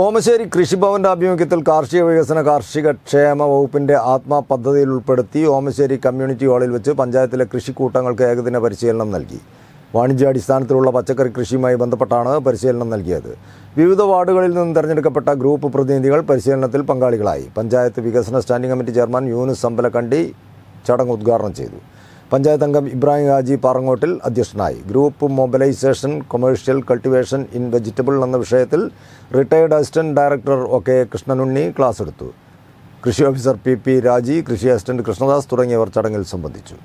ഓമശ്ശേരി കൃഷിഭവന്റെ ആഭിമുഖ്യത്തിൽ കാർഷിക വികസന കാർഷിക ക്ഷേമ വകുപ്പിന്റെ ആത്മാ പദ്ധതിയിൽ ഉൾപ്പെടുത്തി ഓമശ്ശേരി കമ്മ്യൂണിറ്റി ഹാളിൽ വെച്ച് പഞ്ചായത്തിലെ കൃഷിക്കൂട്ടങ്ങൾക്ക് ഏകദിന പരിശീലനം നൽകി വാണിജ്യാടിസ്ഥാനത്തിലുള്ള പച്ചക്കറി കൃഷിയുമായി ബന്ധപ്പെട്ടാണ് പരിശീലനം നൽകിയത് വിവിധ വാർഡുകളിൽ നിന്ന് തെരഞ്ഞെടുക്കപ്പെട്ട ഗ്രൂപ്പ് പ്രതിനിധികൾ പരിശീലനത്തിൽ പങ്കാളികളായി പഞ്ചായത്ത് വികസന standing committee chairman Yunus Sambalakkandi ചടങ്ങ് ഉദ്ഘാടനം ചെയ്തു പഞ്ചായത്ത് അംഗം ഇബ്രാഹിം ഹാജി പാറങ്ങോട്ടിൽ അധ്യക്ഷനായി group mobilisation commercial cultivation in vegetable എന്ന വിഷയത്തിൽ retired assistant director O K Krishnanunni class എടുത്തു കൃഷി ഓഫീസർ പി പി രാജി കൃഷി അസിസ്റ്റന്റ് കൃഷ്ണദാസ് തുടങ്ങിയവർ ചടങ്ങിൽ സംബന്ധിച്ചു